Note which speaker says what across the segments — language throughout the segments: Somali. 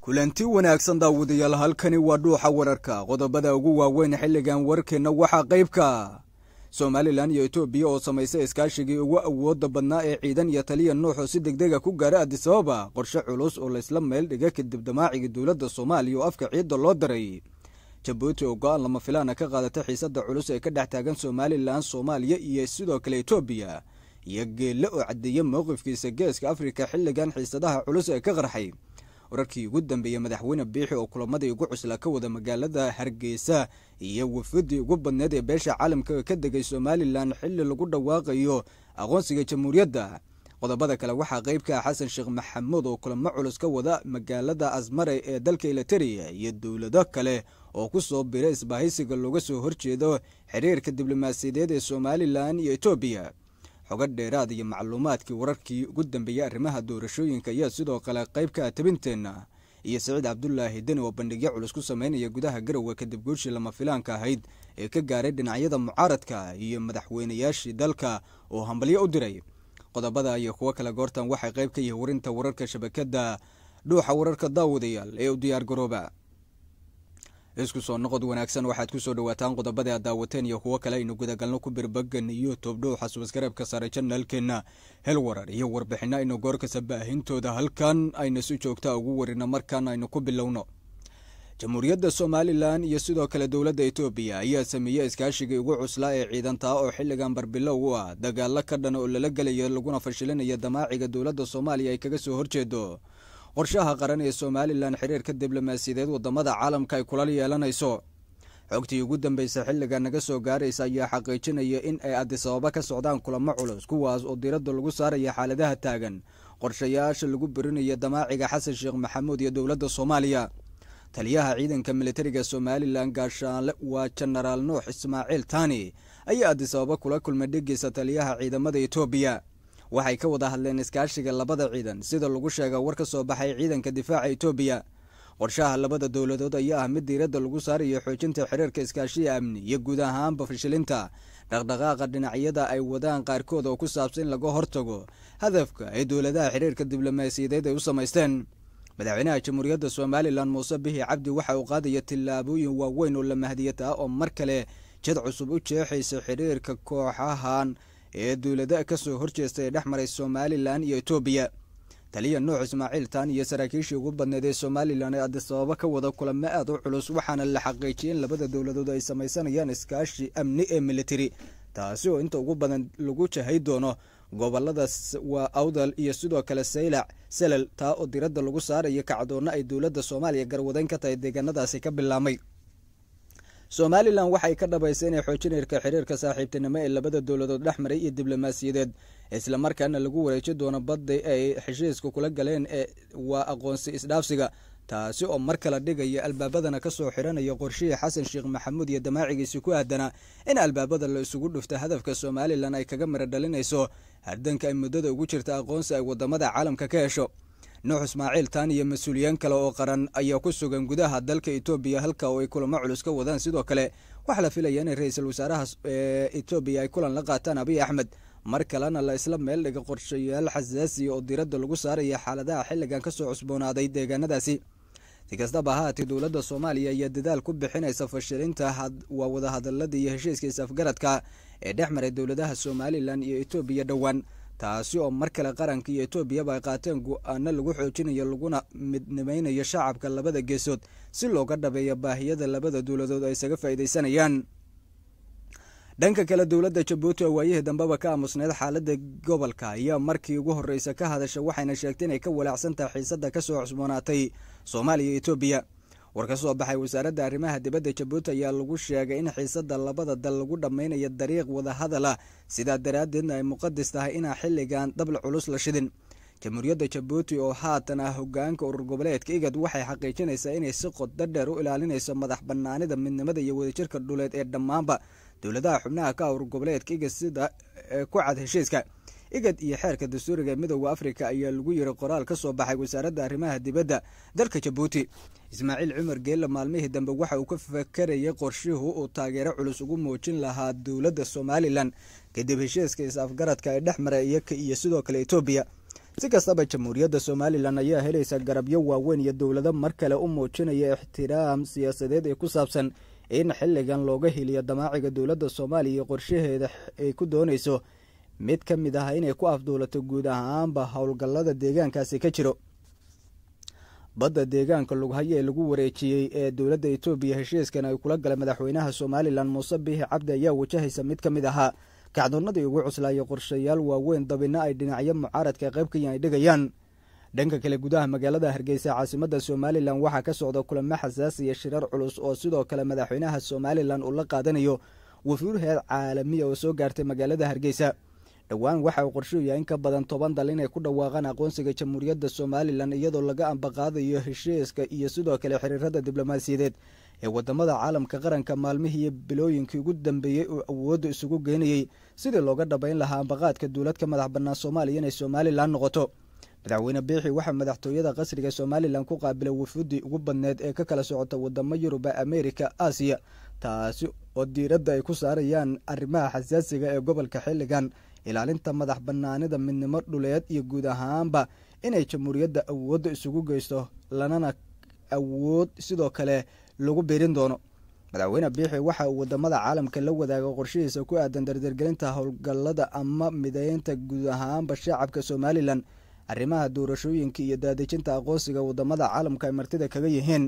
Speaker 1: kulanti wanaagsan daawadayaal halkani waa dhuuxa wararka qodobada ugu waaweyn xilligan warkeenna waxaa qaybka somalilan iyo etoobiya oo samaysay iskaashigii ugu awoodda badnaa ee ciidan iyo taliya nuuxoo si degdega ah ku gaaray adisababa qorshe culus oo laysla meel dhiga kadib damaacigii dowladda soomaaliya oo afka ciidda loo diray jabuuti oo go-aan lama filaana ka qaadata xiisadda culus ee ka dhex taagan somalilan soomaaliya iyo sidoo kale etoobiya iyo geelle oo caddeeya mowqifkiisa geeska afrika xilligan xiisadaha culus ee ka qarxay wararkii ugu dambeeyey madaxweyne biixi oo kulamadii ugu cuslaa ka wada magaalada hargeysa iyo wafudii ugu badneed ee beesha caalamka ka degay somalilan xilli lagu dhawaaqayo aqoonsiga jamhuuriyadda qodobada kale waxaa qeyb ka ah xasan sheekh maxamuud oo kulamo culus ka wada magaalada asmare ee dalka eliteria iyo dowlado kale oo ku soo bira isbahaysiga looga soo horjeedo xiriirka diblomaasiyadeed ee somalilan iyo etoobiya xoga dheeraad iyo macluumaadkii wararkii ugu dambeeyey arrimaha doorashooyinka ayaa sidoo kale qayb ka ah tabinteenna iyo saciid cabdulaahi deni oo bandhigyo culus ku sameynaya gudaha garowe kadib gooshii lama filaanka ahayd ee ka gaaray dhinacyada mucaaradka iyo madaxweynayaashii dalka oo hambalyo u diray qodobada iyo kuwo kale goortan waxay qayb ka yihi warinta wararka shabakadda dhuuxa wararka daawadayaal ee u diyaar garooba isku soo noqod wanaagsan waxaad ku soo dhowaataan qodobada aad daawateen iyo kuwo kale aynu gudagalno ku birbagan iyo toobdhooxa subaskareebka sare janaalkeenna hel warar iyo warbixinno aynu goorkasta baahintooda halkan ayna si joogtaa ugu warino markaan aynu ku bilowno jamhuuriyadda somalilan iyo sidoo kale dowladda etoobiya ayaa sameeyey iskaashigii ugu cuslaa ee ciidantaa oo xilligan barbilow u ah dagaallo ka dhana oo lala gelaya laguna fashilinaya damaaciga dowladda soomaaliya ay kaga soo horjeedo qorshaha qaran ee somalilan xiriirka diblomaasiyadeed waddamada caalamka ay kula yeelanayso xogtii ugu dambaysa xilliga naga soo gaaraysa ayaa xaqiijinaya in ay adisababa ka socdaan kulamo culus kuwaas oo diiradda lagu saaraya xaaladaha taagan qorshayaasha lagu berinayo damaaciga xasan sheekh maxamuud iyo dowladda soomaaliya taliyaha ciidanka militariga somalilan gaashaanle waa jenaraal nuux ismaaciil taani ayaa adisababa kula kulmay dhegiisa taliyaha ciidamada etoobiya waxay ka wada hadleen iskaashiga labada ciidan sida lagu sheega war ka soo baxay ciidanka difaaca etoobiya qorshaha labada dowladood ayaa ah mid diiradda lagu saarayo xoojinta xiriirka iskaashiga amni iyo guud ahaanba fashilinta dhaqdhaqaaqa dhinacyada ay wadaan qaarkood oo ku saabsan in laga hortago hadafka ay dowladaha xiriirka diblomaasiyadeed ay u samaysteen madaxweynaha jamhuuriyadda somalilan muuse bihi cabdi waxa uu qaadaya tillaabooyin waaweyn oo la mahdiyad ah oo mar kale jad cusub u jeexaysa xiriirka kooxahan ee dowlada kasoo horjeesta ee dhex maray somalilan iyo etoobiya taliya nuux ismaaciil tan iyo saraakiishii ugu badneyd ee somalilan ee adisababo ka wada kulamo aad u culus waxaana la xaqiijiyay in labada dowladood ay samaysanayaan iskaashi amni ee militari taasi oo inta ugu badan lagu jahay doono goboladaas waa awdal iyo sidoo kale saylac selal taa oo diradda lagu saarayo kacdoonna ay dowladda soomaaliya garwadeyn ka tahay deegaanadaasi ka bilaabmay somalilan waxay ka dhabaysay inay xoojinarka xiriirka saaxiibtinimo ee labada dowladood maray iyo diblomaasiyadeed isla markaana lagu wareeji doono badda ay xeshiiska kula galeen ee waa aqoonsi isdhaafsiga taasi oo mar kala dhigaya albaabadana kasoo xiranaya qorshihii xasan sheekh maxamuud iyo damaacigiisi ku aadana in albaabada la isugu dhufta hadafka somalilan ay kaga maradhalinayso hardanka ay muddada ugu jirta aqoonsi ay wadamada caalamka ka hesho nuux ismaaciil taan iyo mas uuliyiin kale oo qaran ayaa ku sugan gudaha dalka etoobiya halka oo ay kulamo culus ka wadaan sidoo kale waxaa la filaya inay ra-iisul wasaaraha etoobiya ay kulan la qaataan abiy axmed mar kalena la isla meel dhiga qorshayaal xasaasi oo diradda lagu saaraya xaaladaha xilligan kasoo cusboonaaday deegaanadaasi si kastaba haatee dowladda soomaaliya ayaa dadaal ku bixinaysa fashilinta waa wadahadalada iyo heshiiska is afgaradka ee dhex maray dowladaha somalilan iyo etoobiya dhowaan taasi oo mar kale qaranka iyo etoobiyaba ay qaateen go-aano lagu xoojinayo laguna midnimaynayo shacabka labada geesood si looga dhabeeyo baahiyada labada dowladood ay isaga faa'iidaysanayaan dhanka kale dowladda jabuuti oo waayihii dambeba ka aamusneed xaaladda gobolka ayaa markii ugu horreysa ka hadasha waxayna sheegtay inay ka walaacsan tahay xiisadda ka soo cusboonaatay soomaaliya etoobiya war ka soo baxay wasaaradda arrimaha dibadda jabuuti ayaa lagu sheegay in xiisada labada dal lagu dhammaynayo dariiq wadahadala ah. sidaa daraaddeedna ay muqadas tahay inaan xilligan dabl culus la shidin jamhuuriyadda jabuuti oo haatan ah hogaanka urur goboleedka igad waxay xaqiijinaysaa inay si qoddo dheer u ilaalinayso madax bannaanida midnimada iyo wadajirka dhuleed ee dhammaanba dowladaha xubnaha ka urur goboleedka igad sida ee eh, ku cad heshiiska igad iyo xeerka dastuuriga midowda afrika ayaa lagu yiri qoraal ka soo baxay wasaaradda arrimaha dibadda dalka jabuuti ismaaciil cumar geelle maalmihii dambe waxa uu ka fakarayay qorshihu uu taageero culus ugu muujin lahaa dowladda somalilan kadib heshiiska is-afgaradka ee dhex mara iyaka iyo sidoo kale etoobiya si kastaba jamhuuriyadda somalilan ayaa helaysa garabyo waaweyn iyo dowlado mar kale u muujinaya ixtiraam siyaasadeed ee ku saabsan in xilligan looga heliyo damaaciga dowladda soomaaliya iyo qorshaheeda ay ku doonayso mid ka mid ah inay ku afduulato guud ahaanba howlgallada deegaankaasi ka jiro badda deegaanka lughayo ee lagu wareejiyey ee dowladda etoobiya heshiiskan ay kula gala madaxweynaha somalilan muuse biixi cabdi ayaa wajahaysa mid ka mid ahaa kacdoonnadii ugu cuslaayay qorshayaal waaweyn dabina ay dhinacyo mucaaradka qayb ka ay dhegayaan dhanka kale gudaha magaalada hargeysa caasimadda somalilan waxaa ka socda kulamo xasaasiya shirar culus oo sidoo kale madaxweynaha somalilan uu la qaadanayo wafuur heer caalamiya oo soo gaartay magaalada hargeysa dhowaan waxa uu qorshuhu in ka badan toban dal inay ku dhawaaqaan aqoonsiga jamhuuriyadda somalilan iyadoo laga ambaqaadayo heshiiska iyo sidoo kale xiriirada diblomaasiyadeed ee wadamada caalamka qaranka maalmihii bilooyinkii ugu dambeeyey uu awoodda isugu geynayey sidii looga dhabayn lahaa ambaqaadka duuladka madax bannaan soomaaliya inay somalilan noqoto madaxweyne biixi waxaa madaxtooyada qasriga somalilan ku qaabilay wafuudii ugu badneed ee ka kala socota waddamo yuruba amerika aasiya taasi oo diiradda ay ku saarayaan arrimaha xasaasiga ah ee gobolka xilligan ilaalinta madax bannaanida midnimo dhuleed iyo guud ahaanba inay jamhuuriyadda awoodda isugu geysto lanana awood sidoo kale lagu biirin doono madaxweyne biixi waxa uu waddamada caalamka la wadaaga qorshihiisa ku aadan dardargelinta howlgallada ama midaynta guud ahaanba shacabka somalilan arrimaha doorashooyinka iyo daadejinta aqoonsiga waddamada caalamka ay martida kaga yihiin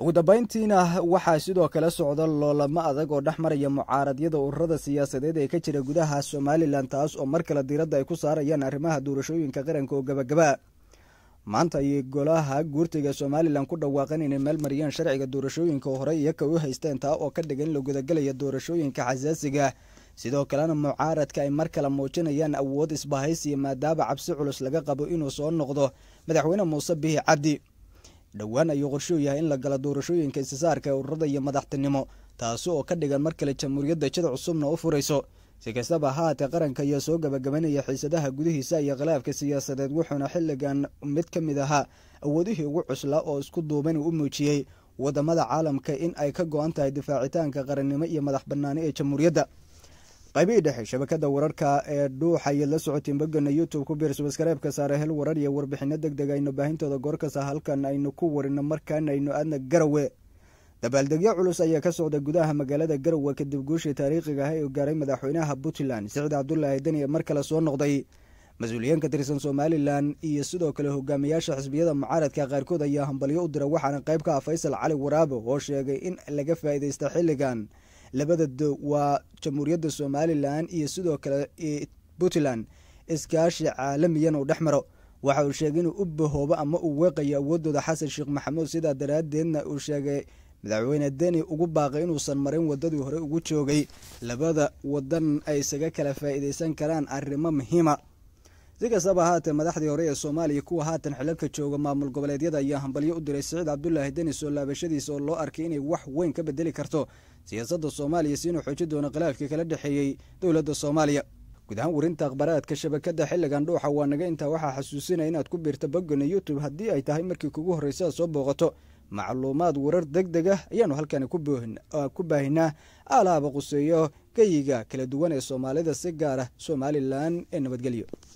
Speaker 1: ugu dambayntiina waxaa sidoo kale socda loolamo adag oo dhex maraya mucaaradyada ururada siyaasadeed ee ka jira gudaha somalilan taas oo mar kale diiradda ay ku saarayaan arrimaha doorashooyinka qaranka oo gabagaba maanta ayay golaha guurtiga somalilan ku dhawaaqeen inay meel meelmariyeen sharciga doorashooyinka oo horey iyo u haysteen taa oo ka dhigan la gudagelaya doorashooyinka xasaasiga sidoo kalena mucaaradka ay mar kale muujinayaan awood isbahaysiya maadaaba cabsi culus laga qabo inuu soo noqdo madaxweyne muuse bihi cabdi dhowaan ayuu qorshuu yahay in la galo doorashooyinka istisaarka ee ururada iyo madaxtinimo taasi oo ka dhigan mar kale jamhuuriyadda jid cusubna u furayso si kastaba haatee qaranka ayaa soo gabagabanaya xiisadaha gudihiisa iyo khilaafka siyaasadeed wuxuuna xilligan mid ka mid ahaa awoodihii ugu cuslaa oo isku duubani u muujiyey wadamada caalamka in ay ka go-an tahay difaacitaanka qarannimo iyo madax bannaani ee jamhuuriyadda qaybihii dhexe shabakada wararka ee dhuuxa ayaad la socoteen bogana youtube ku biir subskareybka saare hel warar iyo warbixino degdeg aynu baahintooda goorkasta halkan aynu ku warino markaana aynu aadna garawe dabaaldegyo culus ayaa ka socday gudaha magaalada garowe kadib guushii taariikhiga ah ee u gaaray madaxweynaha puntland sicid cabdulaahi deni ee mar kale soo noqday mas-uuliyiin ka tirsan somalilan iyo sidoo kale hogaamiyaasha xisbiyada mucaaradka qaarkood ayaa hambalyo u dira waxaana qayb ka ah faysal cali waraabo oo sheegay in laga faa'iidaysta xilligan labada doog waa jamhuuriyadda somalilan iyo sidoo kale puntland iskaashi caalamiyan uu dhex maro waxa uu sheegay inuu u bahoobo ama uu weeqayo awoodooda xasan sheekh maxamuud sidaa daraaddeedna uu sheegay madaxweyne deni ugu baaqay inuusan marin waddadii hore ugu joogay labada wadan ay isaga kala faa'iidaysan karaan arrimo muhiima si kastaba haatee madaxdii hore ee soomaaliya kuwa haatan xilalka jooga maamul goboleedyada ayaa hambalyo u diray siciid cabdulaahi deni soo laabashadiisa oo loo arkay inay wax weyn ka bedeli karto siyaasadda soomaaliya si siinuu xoojin doono khilaafkii kala dhexeeyey dowladda soomaaliya guud ahaan warinta akhbaraadka shabakadda xilligan dhuuxa waa naga intaa waxaa xasuusina inaad ku biirto boggana youtube haddii ay tahay markii kugu horraysa aad soo booqato macluumaad warar deg deg ah ayaannu halkani ku baahinaa alaaba quseeyo geyiga kala duwan ee soomaalida si gaar ah somalilan ee nabadgelyo